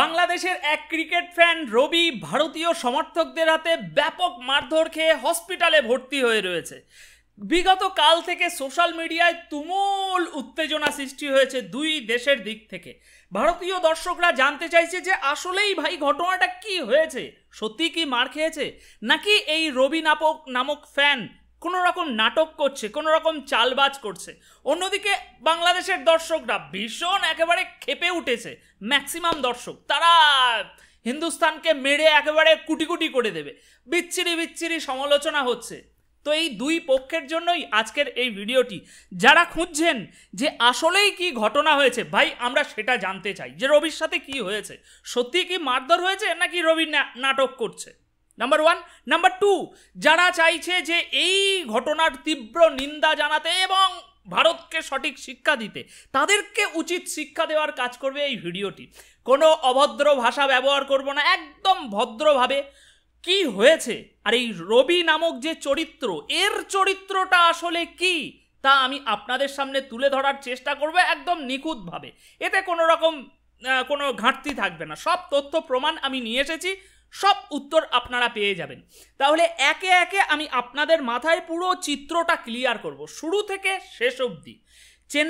বাংলাদেশের এক cricket fan রবি ভারতীয় সমর্থকদের হাতে ব্যাপক মারধর খেয়ে হসপিটালে ভর্তি হয়ে রয়েছে বিগত কাল থেকে সোশ্যাল মিডিয়ায় তুমুল উত্তেজনা সৃষ্টি হয়েছে দুই দেশের দিক থেকে ভারতীয় দর্শকরা জানতে চাইছে যে আসলেই ভাই ঘটনাটা কি হয়েছে সত্যি কি মার খেয়েছে নাকি এই রবি নাপক নামক ফ্যান কোনো রকম নাটক করছে কোনো রকম চালবাজ করছে অন্যদিকে বাংলাদেশের দর্শকরা ভীষণ একেবারে খেপে উঠেছে ম্যাক্সিমাম দর্শক তারা হিন্দুস্তানকে মেরে একেবারে কুটি কুটি করে দেবে বিচ্ছিরি বিচ্ছিরি সমালোচনা হচ্ছে তো এই দুই পক্ষের জন্যই আজকের এই ভিডিওটি যারা খুঁজছেন যে আসলেই কি ঘটনা হয়েছে ভাই আমরা সেটা জানতে চাই যে রবির সাথে কি হয়েছে সত্যি কি মারধর হয়েছে নাকি রবি নাটক করছে নাম্বার ওয়ান নাম্বার টু যারা চাইছে যে এই ঘটনার তীব্র নিন্দা জানাতে এবং ভারতকে সঠিক শিক্ষা দিতে তাদেরকে উচিত শিক্ষা দেওয়ার কাজ করবে এই ভিডিওটি কোনো অভদ্র ভাষা ব্যবহার করব না একদম ভদ্রভাবে কি হয়েছে আর এই রবি নামক যে চরিত্র এর চরিত্রটা আসলে কি তা আমি আপনাদের সামনে তুলে ধরার চেষ্টা করবো একদম নিখুঁতভাবে এতে কোনো রকম কোনো ঘাটতি থাকবে না সব তথ্য প্রমাণ আমি নিয়ে এসেছি সব উত্তর আপনারা পেয়ে যাবেন তাহলে একে একে আমি আপনাদের মাথায় পুরো চিত্রটা ক্লিয়ার করব শুরু থেকে শেষ অবধি চেন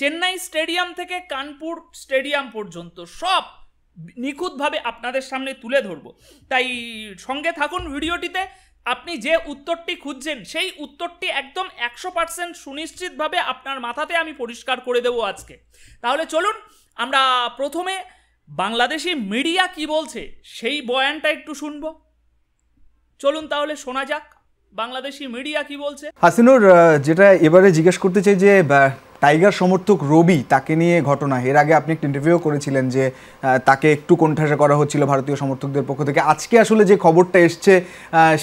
চেন্নাই স্টেডিয়াম থেকে কানপুর স্টেডিয়াম পর্যন্ত সব নিখুঁতভাবে আপনাদের সামনে তুলে ধরব তাই সঙ্গে থাকুন ভিডিওটিতে আপনি যে উত্তরটি খুঁজছেন সেই উত্তরটি একদম একশো পার্সেন্ট সুনিশ্চিতভাবে আপনার মাথাতে আমি পরিষ্কার করে দেবো আজকে তাহলে চলুন আমরা প্রথমে বাংলাদেশি মিডিয়া কি বলছে সেই বয়ানটা একটু শুনবো চলুন তাহলে শোনা যাক বাংলাদেশি মিডিয়া কি বলছে হাসিনুর যেটা এবারে জিজ্ঞেস করতে চাই যে টাইগার সমর্থক রবি তাকে নিয়ে ঘটনা এর আগে আপনি একটা ইন্টারভিউ করেছিলেন যে তাকে একটু কণ্ঠাসা করা হচ্ছিল ভারতীয় সমর্থকদের পক্ষ থেকে আজকে আসলে যে খবরটা এসছে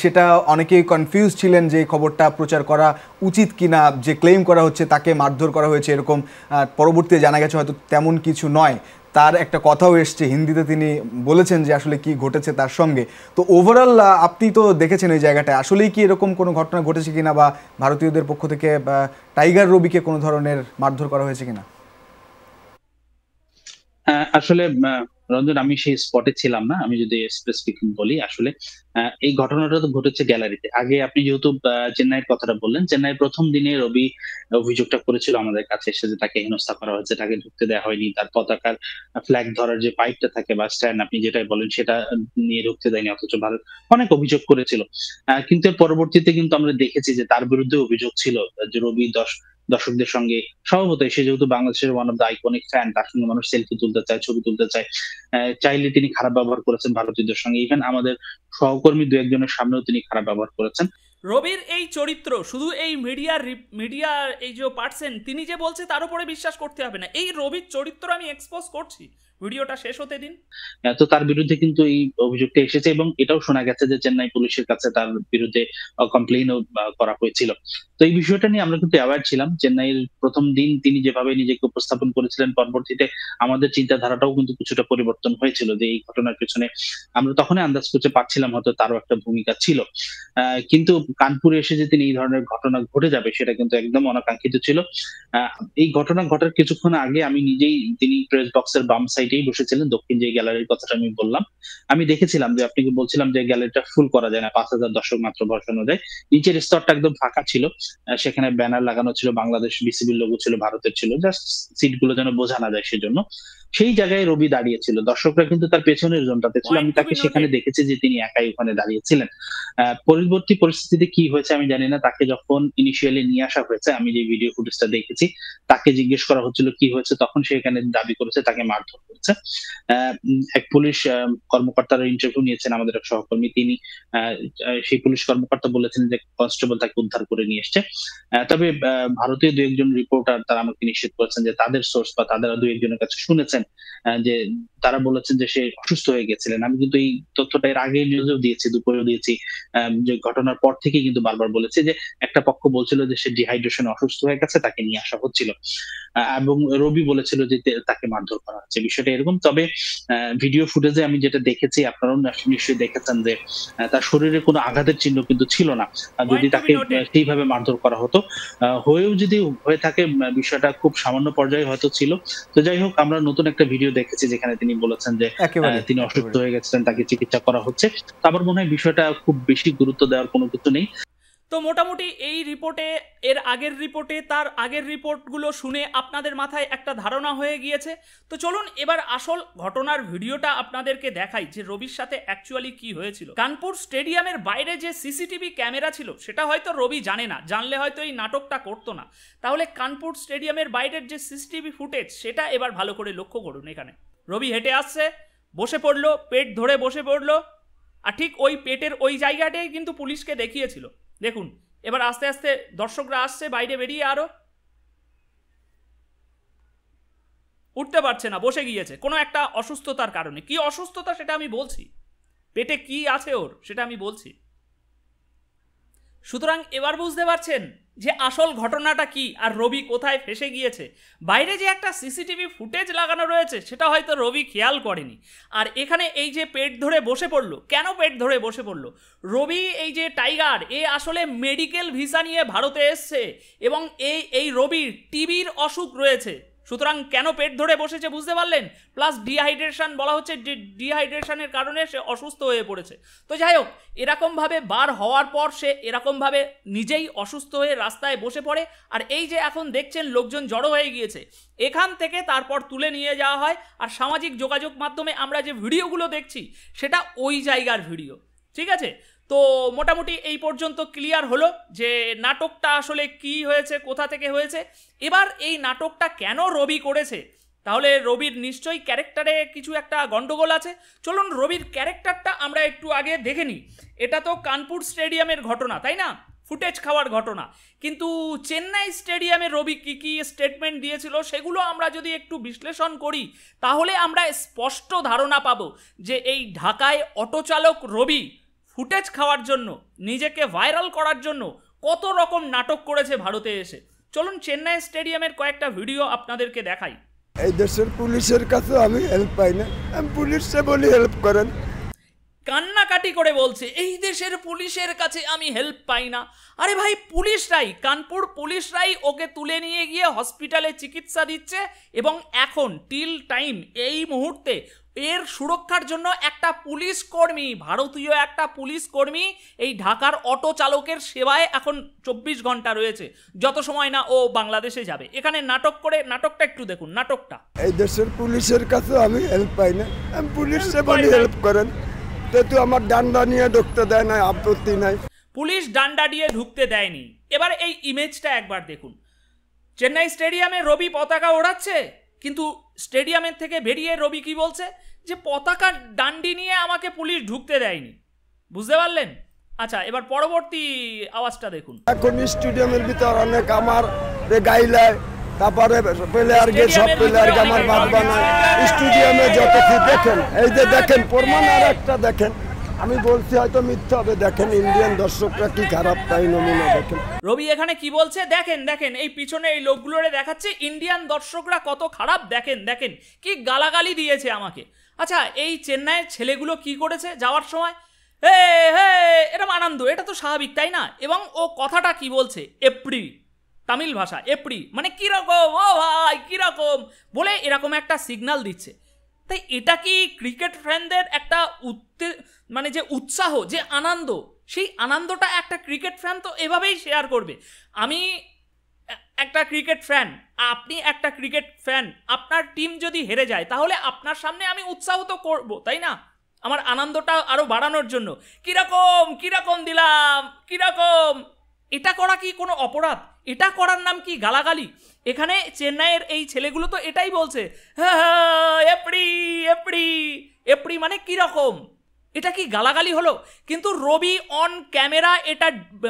সেটা অনেকেই কনফিউজ ছিলেন যে খবরটা প্রচার করা উচিত কিনা যে ক্লেম করা হচ্ছে তাকে মারধর করা হয়েছে এরকম পরবর্তীতে জানা গেছে হয়তো তেমন কিছু নয় তার একটা কথাও এসছে হিন্দিতে তিনি বলেছেন যে আসলে কি ঘটেছে তার সঙ্গে তো ওভারঅল আপনি তো দেখেছেন এই জায়গাটায় আসলেই কি এরকম কোনো ঘটনা ঘটেছে কিনা বা ভারতীয়দের পক্ষ থেকে টাইগার রবিকে কোনো ধরনের মারধর করা হয়েছে কিনা হ্যাঁ, আসলে রঞ্জন আমি সেই স্পটে ছিলাম না আমি যদি স্পেসিফিক বলি আসলে এই ঘটনাটা তো ঘটেছে গ্যালারিতে আগে আপনি যেহেতু চেন্নাইয়ের কথাটা বললেন চেন্নাই প্রথম দিনে রবি অভিযোগটা করেছিল আমাদের কাছে এসে যে তাকে হেনস্থা করা হয়েছে তাকে ঢুকতে দেওয়া হয়নি তার পতাকার ফ্ল্যাগ ধরার যে পাইপটা থাকে বা স্ট্যান্ড আপনি যেটাই বলেন সেটা নিয়ে ঢুকতে দেয়নি অথচ ভারত অনেক অভিযোগ করেছিল কিন্তু পরবর্তীতে কিন্তু আমরা দেখেছি যে তার বিরুদ্ধে অভিযোগ ছিল যে রবি দশ দর্শকদের সঙ্গে স্বভাবতই সে যেহেতু বাংলাদেশের one of the iconic fan তার সঙ্গে মানুষ সেলফি তুলতে চায় ছবি তুলতে চায় চাইলে তিনি খারাপ ব্যবহার করেছেন ভারতীয়দের সঙ্গে ইভেন আমাদের সহকর্মী দু একজনের সামনেও তিনি খারাপ ব্যবহার করেছেন রবির এই চরিত্র শুধু এই মিডিয়ার মিডিয়ার এই যে পার্সেন তিনি যে বলছে তার উপরে বিশ্বাস করতে হবে না এই রবির চরিত্র আমি এক্সপোজ করছি ভিডিওটা শেষ হতে দিন তো তার বিরুদ্ধে কিন্তু এই অভিযোগটা এসেছে এবং এটাও শোনা গেছে যে চেন্নাই পুলিশের কাছে তার বিরুদ্ধে কমপ্লেন করা হয়েছিল তো এই বিষয়টা নিয়ে আমরা কিন্তু অ্যাওয়ার ছিলাম চেন্নাইয়ের প্রথম দিন তিনি যেভাবে নিজেকে উপস্থাপন করেছিলেন পরবর্তীতে আমাদের চিন্তাধারাটাও কিন্তু কিছুটা পরিবর্তন হয়েছিল যে এই ঘটনার পেছনে আমরা তখনই আন্দাজ করতে পারছিলাম হয়তো তারও একটা ভূমিকা ছিল কিন্তু কানপুরে এসে যে তিনি এই ধরনের ঘটনা ঘটে যাবে সেটা কিন্তু একদম অনাকাঙ্ক্ষিত ছিল এই ঘটনা ঘটার কিছুক্ষণ আগে আমি নিজেই তিনি প্রেস বক্সের বাম সাইড সেটাই বসেছিলেন দক্ষিণ যে গ্যালারির কথাটা আমি বললাম আমি দেখেছিলাম যে আপনি বলছিলাম যে গ্যালারিটা ফুল করা যায় না পাঁচ হাজার দর্শক মাত্র বসানো যায় নিচের স্তরটা একদম ফাঁকা ছিল সেখানে ব্যানার লাগানো ছিল বাংলাদেশ বিসিবির লোগো ছিল ভারতের ছিল জাস্ট সিট গুলো যেন বোঝা না যায় সেজন্য সেই জায়গায় রবি দাঁড়িয়েছিল দর্শকরা কিন্তু তার পেছনের জনটাতে ছিল আমি তাকে সেখানে দেখেছি যে তিনি একাই ওখানে দাঁড়িয়েছিলেন পরবর্তী পরিস্থিতিতে কি হয়েছে আমি জানি না তাকে যখন ইনিশিয়ালি নিয়ে আসা হয়েছে আমি যে ভিডিও ফুটেজটা দেখেছি তাকে জিজ্ঞেস করা হচ্ছিল কি হয়েছে তখন সে এখানে দাবি করেছে তাকে মারধর হচ্ছে এক পুলিশ কর্মকর্তার ইন্টারভিউ নিয়েছেন আমাদের এক সহকর্মী তিনি সেই পুলিশ কর্মকর্তা বলেছেন যে কনস্টেবল তাকে উদ্ধার করে নিয়ে এসছে তবে ভারতীয় দু একজন রিপোর্টার তারা আমাকে নিশ্চিত করেছেন যে তাদের সোর্স বা তাদের দু একজনের কাছে শুনেছেন যে তারা বলেছেন যে সে অসুস্থ হয়ে গেছিলেন আমি কিন্তু এই তথ্যটা এর আগে নিউজেও দিয়েছি দুপুরেও দিয়েছি যে ঘটনার পর থেকে কিন্তু বারবার বলেছে যে একটা পক্ষ বলছিল যে সে ডিহাইড্রেশন অসুস্থ হয়ে গেছে তাকে নিয়ে আসা হচ্ছিল এবং রবি বলেছিল যে তাকে মারধর করা হচ্ছে বিষয়টা এরকম তবে ভিডিও ফুটেজে আমি যেটা দেখেছি আপনারাও নিশ্চয়ই দেখেছেন যে তার শরীরে কোনো আঘাতের চিহ্ন কিন্তু ছিল না যদি তাকে সেইভাবে মারধর করা হতো হয়েও যদি হয়ে থাকে বিষয়টা খুব সামান্য পর্যায়ে হয়তো ছিল তো যাই হোক আমরা নতুন একটা ভিডিও দেখেছি যেখানে তিনি বলেছেন যে তিনি অসুস্থ হয়ে গেছিলেন তাকে চিকিৎসা করা হচ্ছে আমার মনে হয় বিষয়টা খুব বেশি গুরুত্ব দেওয়ার কোনো কিছু নেই তো মোটামুটি এই রিপোর্টে এর আগের রিপোর্টে তার আগের রিপোর্টগুলো শুনে আপনাদের মাথায় একটা ধারণা হয়ে গিয়েছে তো চলুন এবার আসল ঘটনার ভিডিওটা আপনাদেরকে দেখাই যে রবির সাথে অ্যাকচুয়ালি কি হয়েছিল কানপুর স্টেডিয়ামের বাইরে যে সিসিটিভি ক্যামেরা ছিল সেটা হয়তো রবি জানে না জানলে হয়তো এই নাটকটা করতো না তাহলে কানপুর স্টেডিয়ামের বাইরের যে সিসিটিভি ফুটেজ সেটা এবার ভালো করে লক্ষ্য করুন এখানে রবি হেঁটে আসছে বসে পড়লো পেট ধরে বসে পড়লো আর ঠিক ওই পেটের ওই জায়গাটাই কিন্তু পুলিশকে দেখিয়েছিল দেখুন এবার আস্তে আস্তে দর্শকরা আসছে বাইরে বেরিয়ে আরও উঠতে পারছে না বসে গিয়েছে কোনো একটা অসুস্থতার কারণে কি অসুস্থতা সেটা আমি বলছি পেটে কি আছে ওর সেটা আমি বলছি সুতরাং এবার বুঝতে পারছেন যে আসল ঘটনাটা কি আর রবি কোথায় ফেসে গিয়েছে বাইরে যে একটা সিসিটিভি ফুটেজ লাগানো রয়েছে সেটা হয়তো রবি খেয়াল করেনি আর এখানে এই যে পেট ধরে বসে পড়লো কেন পেট ধরে বসে পড়লো রবি এই যে টাইগার এ আসলে মেডিকেল ভিসা নিয়ে ভারতে এসছে এবং এই এই রবির টিভির অসুখ রয়েছে সুতরাং কেন পেট ধরে বসেছে বুঝতে পারলেন প্লাস ডিহাইড্রেশন বলা হচ্ছে ডিহাইড্রেশনের কারণে সে অসুস্থ হয়ে পড়েছে তো যাই হোক এরকমভাবে বার হওয়ার পর সে এরকমভাবে নিজেই অসুস্থ হয়ে রাস্তায় বসে পড়ে আর এই যে এখন দেখছেন লোকজন জড়ো হয়ে গিয়েছে এখান থেকে তারপর তুলে নিয়ে যাওয়া হয় আর সামাজিক যোগাযোগ মাধ্যমে আমরা যে ভিডিওগুলো দেখছি সেটা ওই জায়গার ভিডিও ঠিক আছে তো মোটামুটি এই পর্যন্ত ক্লিয়ার হলো যে নাটকটা আসলে কি হয়েছে কোথা থেকে হয়েছে এবার এই নাটকটা কেন রবি করেছে তাহলে রবির নিশ্চয়ই ক্যারেক্টারে কিছু একটা গণ্ডগোল আছে চলুন রবির ক্যারেক্টারটা আমরা একটু আগে দেখে নিই এটা তো কানপুর স্টেডিয়ামের ঘটনা তাই না ফুটেজ খাওয়ার ঘটনা কিন্তু চেন্নাই স্টেডিয়ামে রবি কী কী স্টেটমেন্ট দিয়েছিল সেগুলো আমরা যদি একটু বিশ্লেষণ করি তাহলে আমরা স্পষ্ট ধারণা পাবো যে এই ঢাকায় অটোচালক রবি ফুটেজ খাওয়ার জন্য নিজেকে ভাইরাল করার জন্য কত রকম নাটক করেছে ভারতে এসে চলুন চেন্নাই স্টেডিয়ামের কয়েকটা ভিডিও আপনাদেরকে দেখাই এই দেশের পুলিশের কাছে আমি হেল্প পাই না আমি পুলিশে বলি হেল্প করেন কান্নাকাটি করে বলছে এই দেশের পুলিশের কাছে আমি হেল্প পাই না আরে ভাই পুলিশরাই কানপুর পুলিশরাই ওকে তুলে নিয়ে গিয়ে হসপিটালে চিকিৎসা দিচ্ছে এবং এখন টিল টাইম এই মুহূর্তে এর সুরক্ষার জন্য একটা পুলিশ কর্মী ভারতীয় একটা পুলিশ কর্মী এই ঢাকার অটো চালকের সেবায় এখন চব্বিশ ঘন্টা রয়েছে যত সময় না ও বাংলাদেশে যাবে এখানে নাটক করে নাটকটা একটু দেখুন নাটকটা এই দেশের পুলিশের কাছে আমি হেল্প পাই না আমি পুলিশ সেবা হেল্প করেন যেহেতু আমার ডান্ডা নিয়ে ঢুকতে দেয় না আপত্তি নাই পুলিশ ডান্ডা দিয়ে ঢুকতে দেয়নি এবার এই ইমেজটা একবার দেখুন চেন্নাই স্টেডিয়ামে রবি পতাকা ওড়াচ্ছে কিন্তু স্টেডিয়ামের থেকে বেরিয়ে রবি কি বলছে যে পতাকা ডান্ডি নিয়ে আমাকে পুলিশ ঢুকতে দেয়নি বুঝতে পারলেন আচ্ছা এবার পরবর্তী আওয়াজটা দেখুন এখন স্টেডিয়ামের ভিতর অনেক আমার গাইলায় তারপরে প্লেয়ার প্লেয়ারকে সব প্লেয়ারকে আমার বাদ বানায় স্টেডিয়ামে যত কি দেখেন এই যে দেখেন প্রমাণ আর একটা দেখেন আমি বলছি হয়তো মিথ্যা হবে দেখেন ইন্ডিয়ান দর্শকরা কি খারাপ তাই নমুনা দেখেন রবি এখানে কি বলছে দেখেন দেখেন এই পিছনে এই লোকগুলোরে দেখাচ্ছে ইন্ডিয়ান দর্শকরা কত খারাপ দেখেন দেখেন কি গালাগালি দিয়েছে আমাকে আচ্ছা এই চেন্নাইয়ের ছেলেগুলো কি করেছে যাওয়ার সময় হে হে এরম আনন্দ এটা তো স্বাভাবিক তাই না এবং ও কথাটা কি বলছে এপ্রি তামিল ভাষা এপ্রি মানে কীরকম ও ভাই কীরকম বলে এরকম একটা সিগনাল দিচ্ছে তাই এটা কি ক্রিকেট ফ্যানদের একটা উত্তে মানে যে উৎসাহ যে আনন্দ সেই আনন্দটা একটা ক্রিকেট ফ্যান তো এভাবেই শেয়ার করবে আমি একটা ক্রিকেট ফ্যান আপনি একটা ক্রিকেট ফ্যান আপনার টিম যদি হেরে যায় তাহলে আপনার সামনে আমি উৎসাহ তো করবো তাই না আমার আনন্দটা আরও বাড়ানোর জন্য কীরকম কীরকম দিলাম কীরকম এটা করা কি কোনো অপরাধ এটা করার নাম কি গালাগালি এখানে চেন্নাইয়ের এই ছেলেগুলো তো এটাই বলছে হ্যাঁ, হ্যাঁ, এপ্রি এপ্রি এপ্রি মানে কীরকম এটা কি গালাগালি হলো কিন্তু রবি অন ক্যামেরা এটা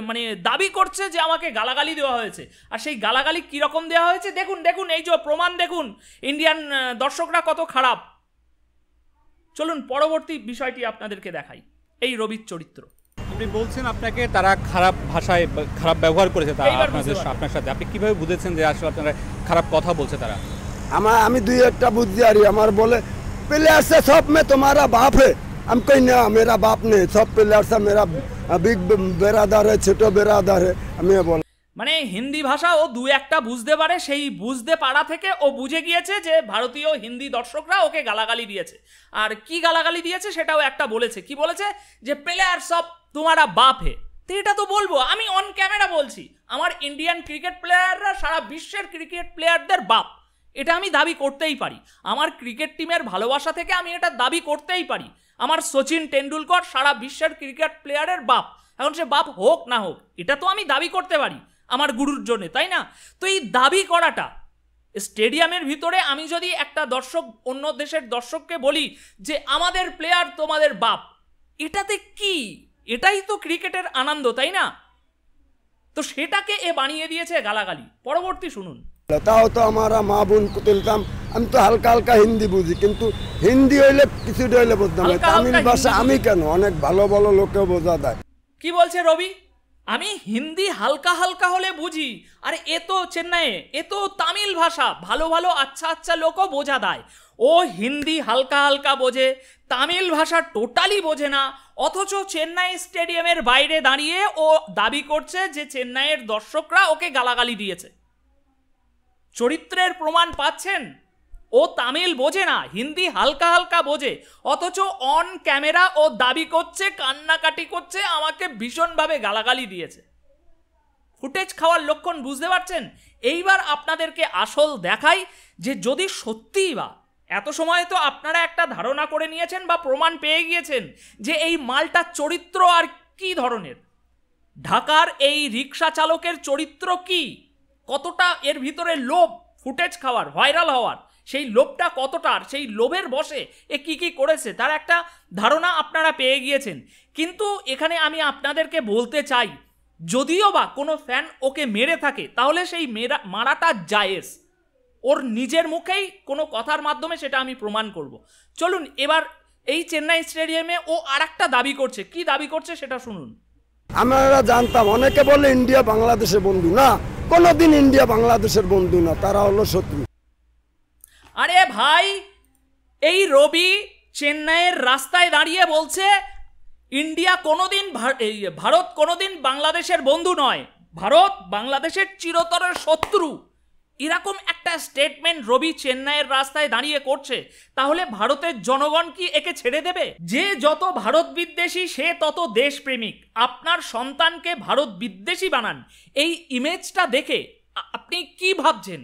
মানে দাবি করছে যে আমাকে গালাগালি দেওয়া হয়েছে আর সেই গালাগালি কীরকম দেওয়া হয়েছে দেখুন দেখুন এই যে প্রমাণ দেখুন ইন্ডিয়ান দর্শকরা কত খারাপ চলুন পরবর্তী বিষয়টি আপনাদেরকে দেখাই এই রবির চরিত্র আপনি বলছেন আপনাকে তারা খারাপ ভাষায় খারাপ ব্যবহার করেছে তারা আপনাদের আপনার সাথে আপনি কিভাবে বুঝেছেন যে আসলে আপনারা খারাপ কথা বলছে তারা আমার আমি দুই একটা বুঝতে পারি আমার বলে প্লেয়ার সে সব মে তোমারা বাপ হে আমি কই না মেরা বাপ নেই সব প্লেয়ার সে মেরা বিগ বেরাদার হে ছোট বেরাদার হে আমি বলে মানে হিন্দি ভাষা ও দু একটা বুঝতে পারে সেই বুঝতে পারা থেকে ও বুঝে গিয়েছে যে ভারতীয় হিন্দি দর্শকরা ওকে গালাগালি দিয়েছে আর কি গালাগালি দিয়েছে সেটাও একটা বলেছে কি বলেছে যে প্লেয়ার সব তোমারা বাপ হে তো এটা তো বলবো আমি অন ক্যামেরা বলছি আমার ইন্ডিয়ান ক্রিকেট প্লেয়াররা সারা বিশ্বের ক্রিকেট প্লেয়ারদের বাপ এটা আমি দাবি করতেই পারি আমার ক্রিকেট টিমের ভালোবাসা থেকে আমি এটা দাবি করতেই পারি আমার সচিন টেন্ডুলকর সারা বিশ্বের ক্রিকেট প্লেয়ারের বাপ এখন সে বাপ হোক না হোক এটা তো আমি দাবি করতে পারি আমার গুরুর জন্যে তাই না তো এই দাবি করাটা স্টেডিয়ামের ভিতরে আমি যদি একটা দর্শক অন্য দেশের দর্শককে বলি যে আমাদের প্লেয়ার তোমাদের বাপ এটাতে কি এটাই তো ক্রিকেটের আনন্দ তাই না তো সেটাকে এ বানিয়ে দিয়েছে গালাগালি পরবর্তী শুনুন তাও তো আমার মা বোন কুতিলতাম আমি তো হালকা হালকা হিন্দি বুঝি কিন্তু হিন্দি হইলে কিছুটা হইলে বুঝতাম তামিল ভাষা আমি কেন অনেক ভালো ভালো লোকে বোঝা দেয় কি বলছে রবি আমি হিন্দি হালকা হালকা হলে বুঝি আর এ তো চেন্নাইয়ে এ তো তামিল ভাষা ভালো ভালো আচ্ছা আচ্ছা লোকও বোঝা দেয় ও হিন্দি হালকা হালকা বোঝে তামিল ভাষা টোটালি বোঝে না অথচ চেন্নাই স্টেডিয়ামের বাইরে দাঁড়িয়ে ও দাবি করছে যে চেন্নাইয়ের দর্শকরা ওকে গালাগালি দিয়েছে চরিত্রের প্রমাণ পাচ্ছেন ও তামিল বোঝে না হিন্দি হালকা হালকা বোঝে অথচ অন ক্যামেরা ও দাবি করছে কান্নাকাটি করছে আমাকে ভীষণভাবে গালাগালি দিয়েছে ফুটেজ খাওয়ার লক্ষণ বুঝতে পারছেন এইবার আপনাদেরকে আসল দেখাই যে যদি সত্যিই বা এত সময় তো আপনারা একটা ধারণা করে নিয়েছেন বা প্রমাণ পেয়ে গিয়েছেন যে এই মালটার চরিত্র আর কি ধরনের ঢাকার এই রিক্সা চালকের চরিত্র কি কতটা এর ভিতরে লোভ ফুটেজ খাওয়ার ভাইরাল হওয়ার সেই লোভটা কতটার সেই লোভের বসে এ কি কি করেছে তার একটা ধারণা আপনারা পেয়ে গিয়েছেন কিন্তু এখানে আমি আপনাদেরকে বলতে চাই যদিও বা কোনো ফ্যান ওকে মেরে থাকে তাহলে সেই মেরা মারাটা জায়েজ ওর নিজের মুখেই কোনো কথার মাধ্যমে সেটা আমি প্রমাণ করব চলুন এবার এই চেন্নাই স্টেডিয়ামে ও আর একটা দাবি করছে কি দাবি করছে সেটা শুনুন আমরা জানতাম অনেকে বলে ইন্ডিয়া বাংলাদেশের বন্ধু না কোনোদিন ইন্ডিয়া বাংলাদেশের বন্ধু না তারা হলো শত্রু আরে ভাই এই রবি চেন্নাইয়ের রাস্তায় দাঁড়িয়ে বলছে ইন্ডিয়া কোনোদিন ভারত কোনোদিন বাংলাদেশের বন্ধু নয় ভারত বাংলাদেশের চিরতর শত্রু এরকম একটা স্টেটমেন্ট রবি চেন্নাইয়ের রাস্তায় দাঁড়িয়ে করছে তাহলে ভারতের জনগণ কি একে ছেড়ে দেবে যে যত ভারত বিদ্বেষী সে তত দেশপ্রেমিক আপনার সন্তানকে ভারত বিদ্বেষী বানান এই ইমেজটা দেখে আপনি কি ভাবছেন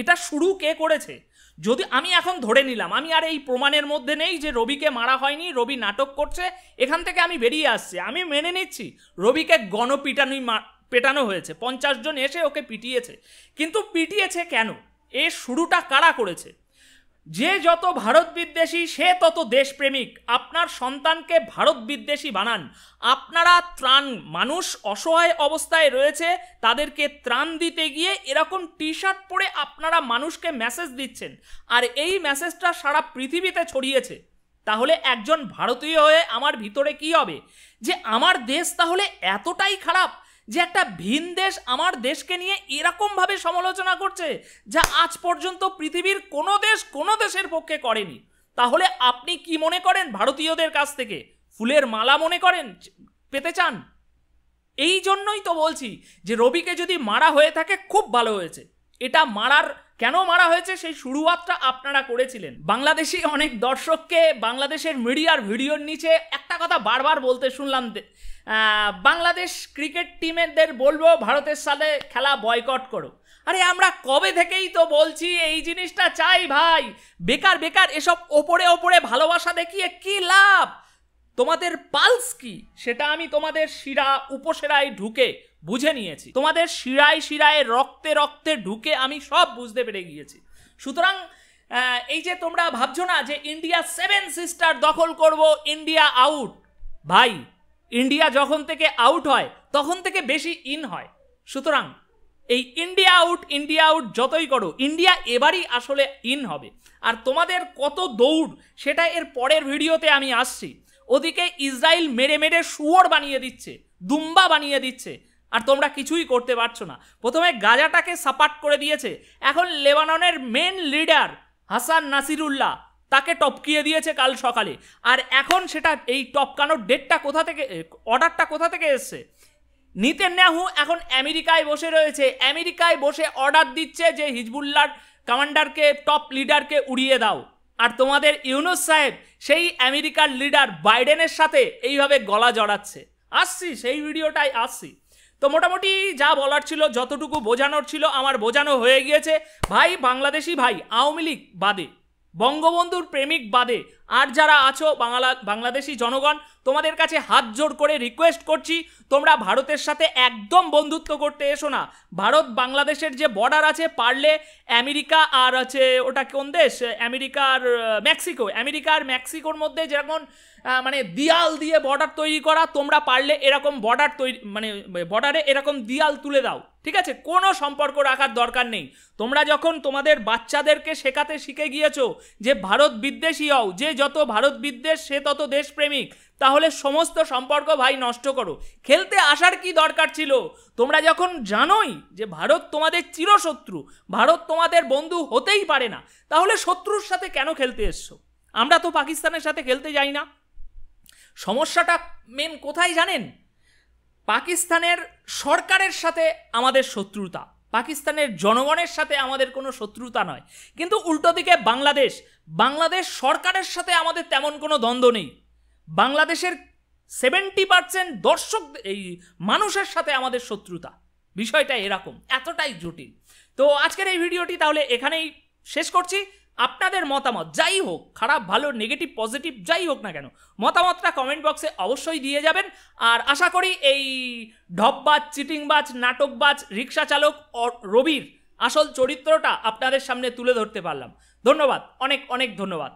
এটা শুরু কে করেছে যদি আমি এখন ধরে নিলাম আমি আর এই প্রমাণের মধ্যে নেই যে রবিকে মারা হয়নি রবি নাটক করছে এখান থেকে আমি বেরিয়ে আসছি আমি মেনে নিচ্ছি রবিকে গণপিটানুই পেটানো হয়েছে পঞ্চাশ জন এসে ওকে পিটিয়েছে কিন্তু পিটিয়েছে কেন এ শুরুটা কারা করেছে যে যত ভারত বিদ্বেষী সে তত দেশপ্রেমিক আপনার সন্তানকে ভারত বিদ্বেষী বানান আপনারা ত্রাণ মানুষ অসহায় অবস্থায় রয়েছে তাদেরকে ত্রাণ দিতে গিয়ে এরকম টি শার্ট পরে আপনারা মানুষকে মেসেজ দিচ্ছেন আর এই মেসেজটা সারা পৃথিবীতে ছড়িয়েছে তাহলে একজন ভারতীয় হয়ে আমার ভিতরে কি হবে যে আমার দেশ তাহলে এতটাই খারাপ যে একটা ভিন দেশ আমার দেশকে নিয়ে এরকমভাবে সমালোচনা করছে যা আজ পর্যন্ত পৃথিবীর কোনো দেশ কোনো দেশের পক্ষে করেনি তাহলে আপনি কি মনে করেন ভারতীয়দের কাছ থেকে ফুলের মালা মনে করেন পেতে চান এই জন্যই তো বলছি যে রবিকে যদি মারা হয়ে থাকে খুব ভালো হয়েছে এটা মারার কেন মারা হয়েছে সেই শুরুয়াতটা আপনারা করেছিলেন বাংলাদেশি অনেক দর্শককে বাংলাদেশের মিডিয়ার ভিডিওর নিচে একটা কথা বারবার বলতে শুনলাম বাংলাদেশ ক্রিকেট টিমেরদের বলবো ভারতের সাথে খেলা বয়কট করো আরে আমরা কবে থেকেই তো বলছি এই জিনিসটা চাই ভাই বেকার বেকার এসব ওপরে ওপরে ভালোবাসা দেখিয়ে কি লাভ তোমাদের পালস কি সেটা আমি তোমাদের শিরা উপসেরায় ঢুকে বুঝে নিয়েছি তোমাদের শিরায় শিরায় রক্তে রক্তে ঢুকে আমি সব বুঝতে পেরে গিয়েছি সুতরাং এই যে তোমরা ভাবছো না যে ইন্ডিয়া সেভেন সিস্টার দখল করব ইন্ডিয়া আউট ভাই ইন্ডিয়া যখন থেকে আউট হয় তখন থেকে বেশি ইন হয় সুতরাং এই ইন্ডিয়া আউট ইন্ডিয়া আউট যতই করো ইন্ডিয়া এবারই আসলে ইন হবে আর তোমাদের কত দৌড় সেটা এর পরের ভিডিওতে আমি আসছি ওদিকে ইসরায়েল মেরে মেরে শুয়োর বানিয়ে দিচ্ছে দুম্বা বানিয়ে দিচ্ছে আর তোমরা কিছুই করতে পারছো না প্রথমে গাজাটাকে সাপাট করে দিয়েছে এখন লেবাননের মেন লিডার হাসান নাসিরুল্লাহ তাকে টপকিয়ে দিয়েছে কাল সকালে আর এখন সেটা এই টপকানোর ডেটটা কোথা থেকে অর্ডারটা কোথা থেকে এসছে ন্যাহু এখন আমেরিকায় বসে রয়েছে আমেরিকায় বসে অর্ডার দিচ্ছে যে হিজবুল্লার কমান্ডারকে টপ লিডারকে উড়িয়ে দাও আর তোমাদের ইউনুস সাহেব সেই আমেরিকার লিডার বাইডেনের সাথে এইভাবে গলা জড়াচ্ছে আসছি সেই ভিডিওটাই আসছি তো মোটামুটি যা বলার ছিল যতটুকু বোঝানোর ছিল আমার বোঝানো হয়ে গিয়েছে ভাই বাংলাদেশি ভাই আওয়ামী লীগ বাদে বঙ্গবন্ধুর প্রেমিক বাদে আর যারা আছো বাংলা বাংলাদেশি জনগণ তোমাদের কাছে হাত জোর করে রিকোয়েস্ট করছি তোমরা ভারতের সাথে একদম বন্ধুত্ব করতে এসো না ভারত বাংলাদেশের যে বর্ডার আছে পারলে আমেরিকা আর আছে ওটা কোন দেশ আমেরিকা আর মেক্সিকো আমেরিকা আর মেক্সিকোর মধ্যে যেরকম মানে দিয়াল দিয়ে বর্ডার তৈরি করা তোমরা পারলে এরকম বর্ডার তৈরি মানে বর্ডারে এরকম দিয়াল তুলে দাও ঠিক আছে কোনো সম্পর্ক রাখার দরকার নেই তোমরা যখন তোমাদের বাচ্চাদেরকে শেখাতে শিখে গিয়েছো যে ভারত বিদ্বেষী হও যে যত ভারত বিদ্বেষ সে তত দেশপ্রেমিক তাহলে সমস্ত সম্পর্ক ভাই নষ্ট করো খেলতে আসার কি দরকার ছিল তোমরা যখন জানোই যে ভারত তোমাদের চিরশত্রু ভারত তোমাদের বন্ধু হতেই পারে না তাহলে শত্রুর সাথে কেন খেলতে এসছো আমরা তো পাকিস্তানের সাথে খেলতে যাই না সমস্যাটা মেন কোথায় জানেন পাকিস্তানের সরকারের সাথে আমাদের শত্রুতা পাকিস্তানের জনগণের সাথে আমাদের কোনো শত্রুতা নয় কিন্তু উল্টো দিকে বাংলাদেশ বাংলাদেশ সরকারের সাথে আমাদের তেমন কোনো দ্বন্দ্ব নেই বাংলাদেশের সেভেন্টি পার্সেন্ট দর্শক এই মানুষের সাথে আমাদের শত্রুতা বিষয়টা এরকম এতটাই জটিল তো আজকের এই ভিডিওটি তাহলে এখানেই শেষ করছি আপনাদের মতামত যাই হোক খারাপ ভালো নেগেটিভ পজিটিভ যাই হোক না কেন মতামতটা কমেন্ট বক্সে অবশ্যই দিয়ে যাবেন আর আশা করি এই ঢপবাজ চিটিংবাজ নাটকবাজ রিক্সা চালক রবির আসল চরিত্রটা আপনাদের সামনে তুলে ধরতে পারলাম ধন্যবাদ অনেক অনেক ধন্যবাদ